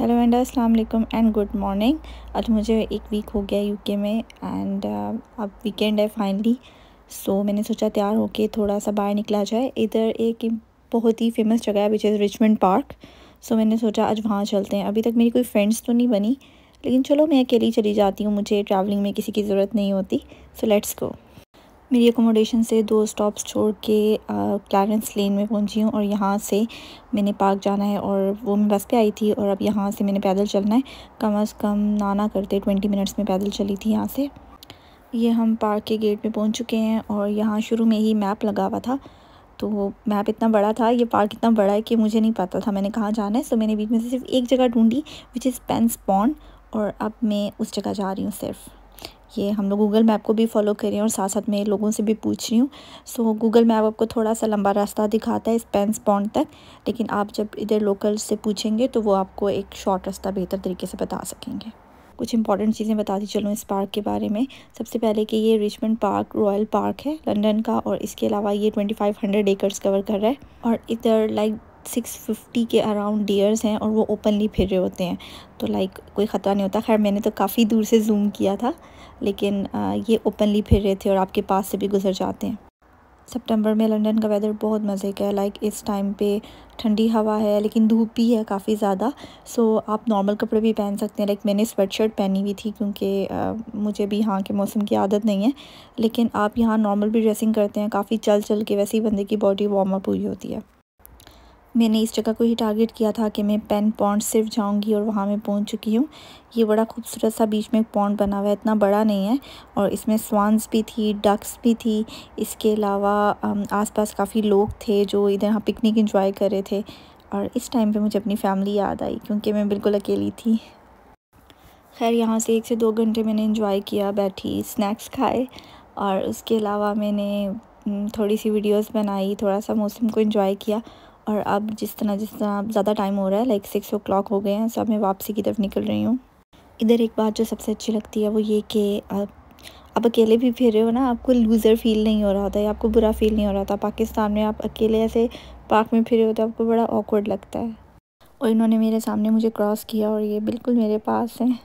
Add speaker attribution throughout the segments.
Speaker 1: hello and अस्सलाम वालेकुम and good morning आज मुझे एक वीक हो गया यूके में एंड uh, अब वीकेंड है फाइनली सो so, मैंने सोचा तैयार होके थोड़ा सा बाहर निकला जाए इधर एक बहुत ही फेमस जगह है which is Richmond Park so मैंने सोचा आज वहाँ चलते हैं अभी तक मेरी कोई फ्रेंड्स तो नहीं बनी लेकिन चलो मैं अकेली चली जाती हूँ मुझे ट्रैवलिंग में किसी की ज़रूरत नहीं होती सो लेट्स गो मेरी अकोमोडेशन से दो स्टॉप्स छोड़ के क्लारेंस लेन में पहुंची हूँ और यहाँ से मैंने पार्क जाना है और वो मैं बस पे आई थी और अब यहाँ से मैंने पैदल चलना है कम अज़ कम नाना करते ट्वेंटी मिनट्स में पैदल चली थी यहाँ से ये हम पार्क के गेट में पहुँच चुके हैं और यहाँ शुरू में ही मैप लगा हुआ था तो मैप इतना बड़ा था ये पार्क इतना बड़ा है कि मुझे नहीं पता था मैंने कहाँ जाना है सो मैंने बीच में से सिर्फ एक जगह ढूँढी विच इज़ पेंस पॉन्ड और अब मैं उस जगह जा रही हूँ सिर्फ़ ये हम लोग गूगल मैप को भी फॉलो कर हैं और साथ साथ में लोगों से भी पूछ रही हूँ सो गूगल मैप आपको थोड़ा सा लंबा रास्ता दिखाता है इस पेंस पॉइंट तक लेकिन आप जब इधर लोकल से पूछेंगे तो वो आपको एक शॉर्ट रास्ता बेहतर तरीके से बता सकेंगे कुछ इंपॉर्टेंट चीज़ें बताती चलूँ इस पार्क के बारे में सबसे पहले कि ये रिचमंड पार्क रॉयल पार्क है लंदन का और इसके अलावा ये twenty five hundred acres cover कर रहा है और इधर लाइक सिक्स फिफ्टी के अराउंड डियर्स हैं और वो ओपनली फिर रहे होते हैं तो लाइक कोई ख़तरा नहीं होता खैर मैंने तो काफ़ी दूर से जूम किया था लेकिन ये ओपनली फिर रहे थे और आपके पास से भी गुजर जाते हैं सितंबर में लंदन का वेदर बहुत मज़े का है लाइक इस टाइम पे ठंडी हवा है लेकिन धूप भी है काफ़ी ज़्यादा सो आप नॉर्मल कपड़े भी पहन सकते हैं लाइक मैंने स्वेट शर्ट पहनी हुई थी क्योंकि मुझे भी यहाँ के मौसम की आदत नहीं है लेकिन आप यहाँ नॉर्मल भी ड्रेसिंग करते हैं काफ़ी चल चल के वैसे ही बंदे की बॉडी वार्म अप हुई होती है मैंने इस जगह को ही टारगेट किया था कि मैं पेन पॉन्ड सिर्फ जाऊंगी और वहाँ मैं पहुँच चुकी हूँ ये बड़ा खूबसूरत सा बीच में पॉन्ड बना हुआ है इतना बड़ा नहीं है और इसमें स्वान्स भी थी डक्स भी थी इसके अलावा आसपास काफ़ी लोग थे जो इधर यहाँ पिकनिक इन्जॉय कर रहे थे और इस टाइम पर मुझे अपनी फैमिली याद आई क्योंकि मैं बिल्कुल अकेली थी खैर यहाँ से एक से दो घंटे मैंने इंजॉय किया बैठी स्नैक्स खाए और उसके अलावा मैंने थोड़ी सी वीडियोस बनाई थोड़ा सा मौसम को इन्जॉय किया और अब जिस तरह जिस तरह ज़्यादा टाइम हो रहा है लाइक सिक्स ओ क्लाक हो गए हैं सब मैं वापसी की तरफ निकल रही हूँ इधर एक बात जो सबसे अच्छी लगती है वो ये कि आप आप अकेले भी फिर रहे हो ना आपको लूज़र फील नहीं हो रहा होता या आपको बुरा फील नहीं हो रहा होता पाकिस्तान में आप अकेले ऐसे पार्क में फिरे हो तो आपको बड़ा ऑकवर्ड लगता है और इन्होंने मेरे सामने मुझे क्रॉस किया और ये बिल्कुल मेरे पास हैं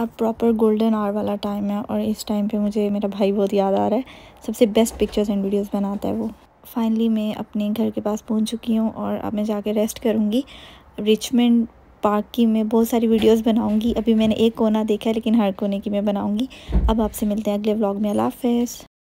Speaker 1: अब प्रॉपर गोल्डन आर वाला टाइम है और इस टाइम पे मुझे मेरा भाई बहुत याद आ रहा है सबसे बेस्ट पिक्चर्स एंड वीडियोस बनाता है वो फाइनली मैं अपने घर के पास पहुंच चुकी हूँ और अब मैं जाके रेस्ट करूँगी रिचमेंट पार्क की मैं बहुत सारी वीडियोस बनाऊंगी अभी मैंने एक कोना देखा है लेकिन हर कोने की मैं बनाऊंगी अब आपसे मिलते हैं अगले व्लॉग में अला हाफ